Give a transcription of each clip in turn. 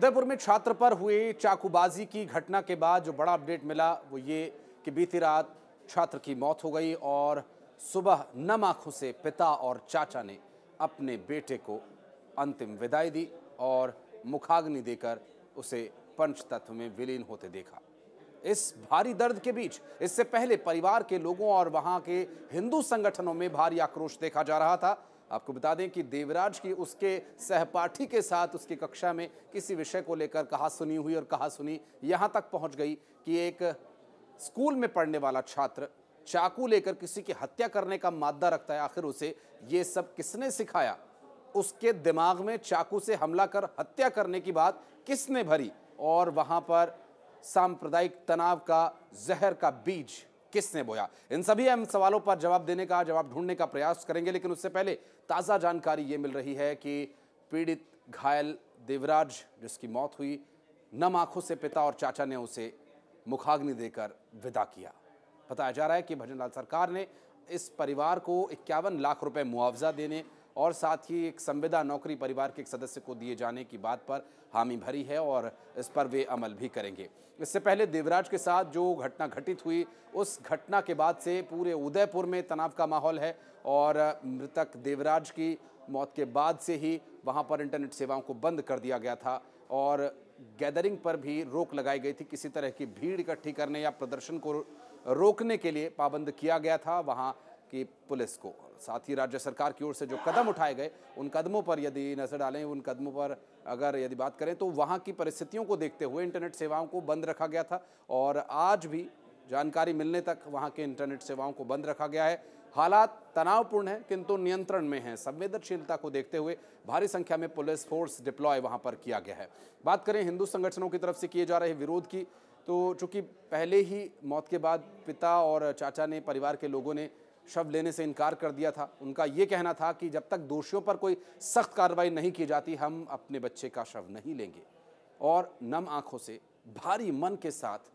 उदयपुर में छात्र पर हुए चाकूबाजी की घटना के बाद जो बड़ा अपडेट मिला वो ये कि बीती रात छात्र की मौत हो गई और सुबह नम आंखों से पिता और चाचा ने अपने बेटे को अंतिम विदाई दी और मुखाग्नि देकर उसे पंच तत्व में विलीन होते देखा इस भारी दर्द के बीच इससे पहले परिवार के लोगों और वहां के हिंदू संगठनों में भारी आक्रोश देखा जा रहा था आपको बता दें कि देवराज की उसके सहपाठी के साथ उसकी कक्षा में किसी विषय को लेकर कहा सुनी हुई और कहा सुनी यहाँ तक पहुँच गई कि एक स्कूल में पढ़ने वाला छात्र चाकू लेकर किसी की हत्या करने का मादा रखता है आखिर उसे ये सब किसने सिखाया उसके दिमाग में चाकू से हमला कर हत्या करने की बात किसने भरी और वहाँ पर सांप्रदायिक तनाव का जहर का बीज किसने बोया इन सभी अहम सवालों पर जवाब देने का जवाब ढूंढने का प्रयास करेंगे लेकिन उससे पहले ताज़ा जानकारी ये मिल रही है कि पीड़ित घायल देवराज जिसकी मौत हुई नम आंखों से पिता और चाचा ने उसे मुखाग्नि देकर विदा किया बताया जा रहा है कि भजनलाल सरकार ने इस परिवार को इक्यावन लाख रुपए मुआवजा देने और साथ ही एक संविदा नौकरी परिवार के एक सदस्य को दिए जाने की बात पर हामी भरी है और इस पर वे अमल भी करेंगे इससे पहले देवराज के साथ जो घटना घटित हुई उस घटना के बाद से पूरे उदयपुर में तनाव का माहौल है और मृतक देवराज की मौत के बाद से ही वहाँ पर इंटरनेट सेवाओं को बंद कर दिया गया था और गैदरिंग पर भी रोक लगाई गई थी किसी तरह की भीड़ इकट्ठी करने या प्रदर्शन को रोकने के लिए पाबंद किया गया था वहाँ कि पुलिस को साथ ही राज्य सरकार की ओर से जो कदम उठाए गए उन कदमों पर यदि नज़र डालें उन कदमों पर अगर यदि बात करें तो वहाँ की परिस्थितियों को देखते हुए इंटरनेट सेवाओं को बंद रखा गया था और आज भी जानकारी मिलने तक वहाँ के इंटरनेट सेवाओं को बंद रखा गया है हालात तनावपूर्ण हैं किंतु नियंत्रण में हैं संवेदनशीलता को देखते हुए भारी संख्या में पुलिस फोर्स डिप्लॉय वहाँ पर किया गया है बात करें हिंदू संगठनों की तरफ से किए जा रहे विरोध की तो चूंकि पहले ही मौत के बाद पिता और चाचा ने परिवार के लोगों ने शव लेने से इनकार कर दिया था उनका ये कहना था कि जब तक दोषियों पर कोई सख्त कार्रवाई नहीं की जाती हम अपने बच्चे का शव नहीं लेंगे और नम आँखों से भारी मन के साथ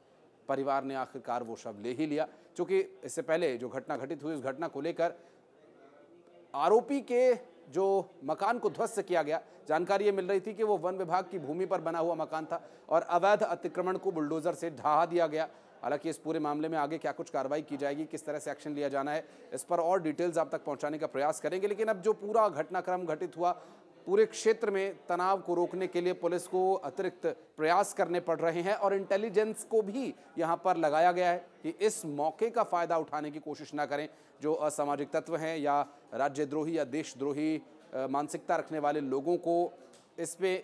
परिवार ने आखिरकार वो शव ले ही लिया क्योंकि इससे पहले जो घटना घटित हुई उस घटना को लेकर आरोपी के जो मकान को ध्वस्त किया गया जानकारी ये मिल रही थी कि वो वन विभाग की भूमि पर बना हुआ मकान था और अवैध अतिक्रमण को बुलडोज़र से ढहा दिया गया हालांकि इस पूरे मामले में आगे क्या कुछ कार्रवाई की जाएगी किस तरह से एक्शन लिया जाना है इस पर और डिटेल्स आप तक पहुँचाने का प्रयास करेंगे लेकिन अब जो पूरा घटनाक्रम घटित हुआ पूरे क्षेत्र में तनाव को रोकने के लिए पुलिस को अतिरिक्त प्रयास करने पड़ रहे हैं और इंटेलिजेंस को भी यहाँ पर लगाया गया है कि इस मौके का फ़ायदा उठाने की कोशिश ना करें जो असामाजिक तत्व हैं या राज्यद्रोही या देशद्रोही मानसिकता रखने वाले लोगों को इस पर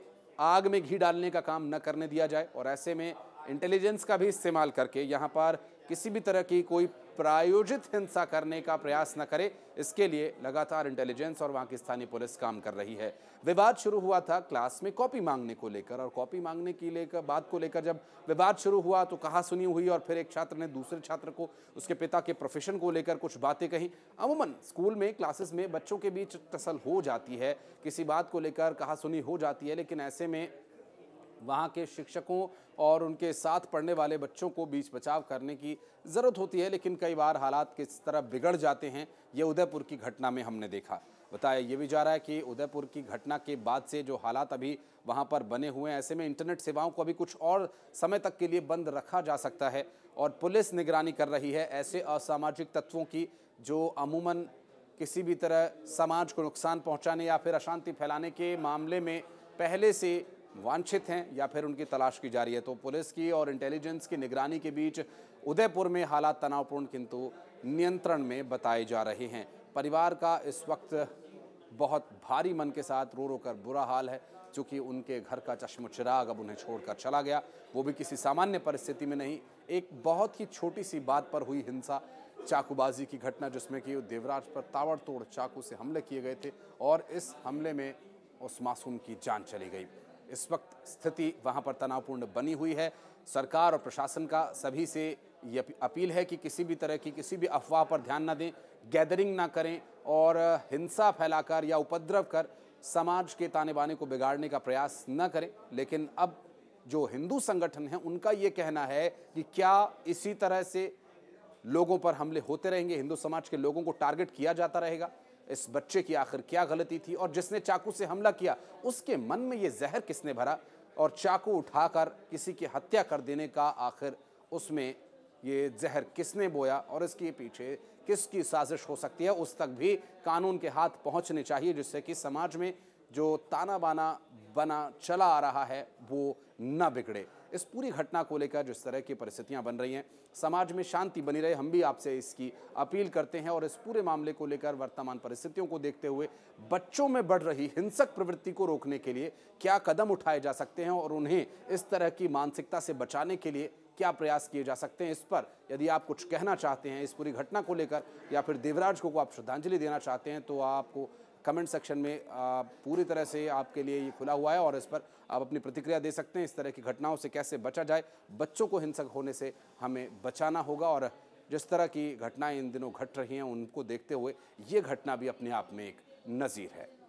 आग में घी डालने का काम न करने दिया जाए और ऐसे में इंटेलिजेंस का भी इस्तेमाल करके यहाँ पर किसी भी तरह की कोई प्रायोजित हिंसा करने का प्रयास न करे इसके लिए लगातार इंटेलिजेंस और वहाँ की स्थानीय पुलिस काम कर रही है विवाद शुरू हुआ था क्लास में कॉपी मांगने को लेकर और कॉपी मांगने की लेकर बात को लेकर जब विवाद शुरू हुआ तो कहा सुनी हुई और फिर एक छात्र ने दूसरे छात्र को उसके पिता के प्रोफेशन को लेकर कुछ बातें कही अमूमन स्कूल में क्लासेस में बच्चों के बीच टसल हो जाती है किसी बात को लेकर कहा सुनी हो जाती है लेकिन ऐसे में वहाँ के शिक्षकों और उनके साथ पढ़ने वाले बच्चों को बीच बचाव करने की ज़रूरत होती है लेकिन कई बार हालात किस तरह बिगड़ जाते हैं ये उदयपुर की घटना में हमने देखा बताया ये भी जा रहा है कि उदयपुर की घटना के बाद से जो हालात अभी वहाँ पर बने हुए हैं ऐसे में इंटरनेट सेवाओं को अभी कुछ और समय तक के लिए बंद रखा जा सकता है और पुलिस निगरानी कर रही है ऐसे असामाजिक तत्वों की जो अमूमन किसी भी तरह समाज को नुकसान पहुंचाने या फिर अशांति फैलाने के मामले में पहले से वांछित हैं या फिर उनकी तलाश की जा रही है तो पुलिस की और इंटेलिजेंस की निगरानी के बीच उदयपुर में हालात तनावपूर्ण किंतु नियंत्रण में बताए जा रहे हैं परिवार का इस वक्त बहुत भारी मन के साथ रो रो कर बुरा हाल है चूँकि उनके घर का चश्म चिराग अब उन्हें छोड़कर चला गया वो भी किसी सामान्य परिस्थिति में नहीं एक बहुत ही छोटी सी बात पर हुई हिंसा चाकूबाजी की घटना जिसमें कि देवराज पर ताबड़तोड़ चाकू से हमले किए गए थे और इस हमले में उस मासूम की जान चली गई इस वक्त स्थिति वहाँ पर तनावपूर्ण बनी हुई है सरकार और प्रशासन का सभी से ये अपील है कि किसी भी तरह की किसी भी अफवाह पर ध्यान ना दें गैदरिंग ना करें और हिंसा फैलाकर या उपद्रव कर समाज के ताने बाने को बिगाड़ने का प्रयास न करें लेकिन अब जो हिंदू संगठन हैं उनका ये कहना है कि क्या इसी तरह से लोगों पर हमले होते रहेंगे हिंदू समाज के लोगों को टारगेट किया जाता रहेगा इस बच्चे की आखिर क्या गलती थी और जिसने चाकू से हमला किया उसके मन में ये जहर किसने भरा और चाकू उठाकर किसी की हत्या कर देने का आखिर उसमें ये जहर किसने बोया और इसके पीछे किसकी साजिश हो सकती है उस तक भी कानून के हाथ पहुंचने चाहिए जिससे कि समाज में जो ताना बाना बना चला आ रहा है वो न बिगड़े इस पूरी घटना को लेकर जिस तरह की परिस्थितियां बन रही हैं समाज में शांति बनी रहे हम भी आपसे इसकी अपील करते हैं और इस पूरे मामले को लेकर वर्तमान परिस्थितियों को देखते हुए बच्चों में बढ़ रही हिंसक प्रवृत्ति को रोकने के लिए क्या कदम उठाए जा सकते हैं और उन्हें इस तरह की मानसिकता से बचाने के लिए क्या प्रयास किए जा सकते हैं इस पर यदि आप कुछ कहना चाहते हैं इस पूरी घटना को लेकर या फिर देवराज को, को आप श्रद्धांजलि देना चाहते हैं तो आपको कमेंट सेक्शन में पूरी तरह से आपके लिए ये खुला हुआ है और इस पर आप अपनी प्रतिक्रिया दे सकते हैं इस तरह की घटनाओं से कैसे बचा जाए बच्चों को हिंसक होने से हमें बचाना होगा और जिस तरह की घटनाएं इन दिनों घट रही हैं उनको देखते हुए ये घटना भी अपने आप में एक नज़ीर है